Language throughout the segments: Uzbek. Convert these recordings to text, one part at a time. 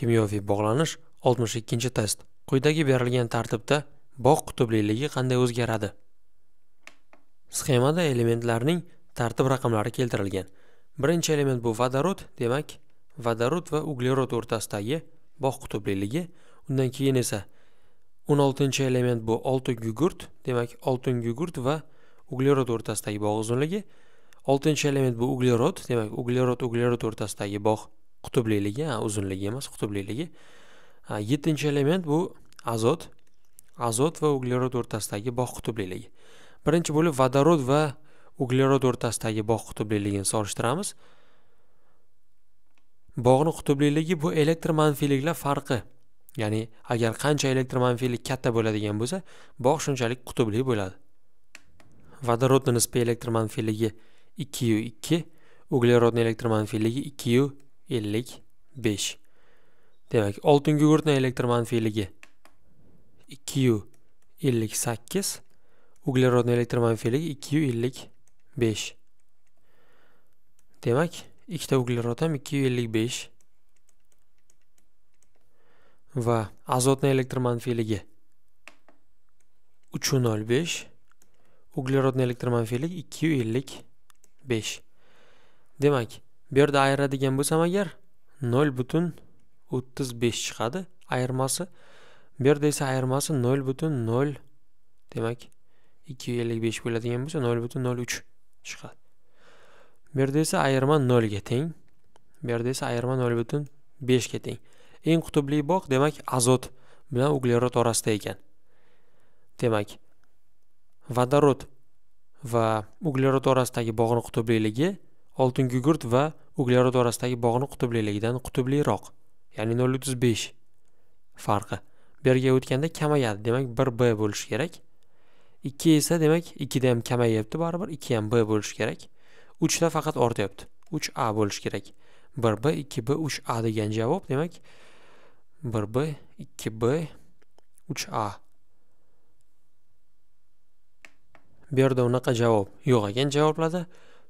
kimyoviy bog'lanish 62 test quyidagi berilgan tartibda bog' qutubliligi qanday o'zgaradi sxemada elementlarning tartib raqamlari keltirilgan birinchi element bu vodorod demak vodorod va uglerod o'rtasidagi bog' qutubliligi undan keyin esa 16 element bu oltin gugurt demak oltin gugurt va uglerod o'rtasidagi bog' uzunligi 6 element bu uglerod demak uglerod uglerod o'rtasidagi bog' qutubliligi uzunligi emas qutubliligi yettinchi element bu azot azot va uglerod o'rtasidagi bog' qutbliligi birinchi bo'lib vodorod va uglerod o'rtasidagi bog' qutbliligini solishtiramiz bog'ni qutbliligi bu elektr manfiyliklar farqi ya'ni agar qancha elektr manfiylik katta bo'ladigan bo'lsa bog' shunchalik qutbli bo'ladi vodorodni nisbiy elektr manfiyligi ikkiyu ikki uglerodni elektr manfiyligi ikkiyu ellik besh demak oltin gugurtni elektr manfiyligi ikki yu ellik sakkiz uglerodni elektr manfiyligi ikki yu ellik besh demak ikkita uglerod ham ikki yu ellik besh va azotni elektr manfiyligi uch yu nol besh uglerodni elektr manfiyligi ikki yu ellik besh demak bu yerda ayiradigan bo'lsam agar nol butun o'ttiz besh chiqadi ayirmasi bu yerda esa ayirmasi nol butun nol demak ikki yuz ellik besh bo'ladigan bo'lsa nol butun nol uch chiqadi bu yerda esa ayirma nolga teng bu yerda esa ayirma nol butun beshga teng eng qutubli bog' demak azot bilan uglerod orasida ekan demak vodorod va uglerod orasidagi bog'ni qutubliligi oltin gugurt va uglerod orasidagi bog'ni qutubliligidan qutubliroq ya'ni 0.35 farqi berga o'tganda kamayadi demak 1b bo'lishi kerak 2 esa demak 2 da ham kamayyapti baribir 2 ham b bo'lishi kerak 3 da faqat ortyapti 3a bo'lishi kerak 1b 2b 3a degan javob demak 1b 2b 3a bu yerda unaqa javob yo'q ekan javoblarda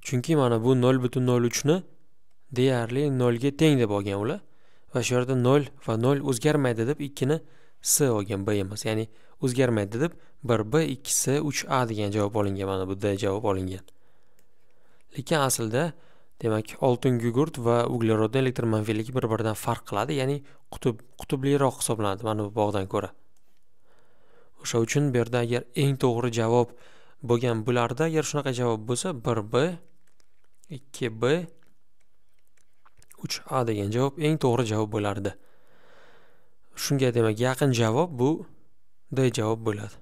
chunki mana bu nol butun nol uchni deyarli nolga teng deb olgan ular va shu yerda nol va nol o'zgarmaydi deb ikkini s olgan b emas ya'ni o'zgarmaydi deb bir b ikki s uch a degan javob olingan mana bu d javob olingan lekin aslida demak oltin gugurt va uglerodni elektr manfiyligi bir biridan farq qiladi ya'ni qutb qutubliroq hisoblanadi mana bu bog'dan ko'ra o'sha uchun bu yerda agar eng to'g'ri javob bo'lgan bularda agar shunaqa javob bo'lsa bir b ikki b 3 a degan javob eng to'g'ri javob bo'lardi shunga demak yaqin javob bu d javob bo'ladi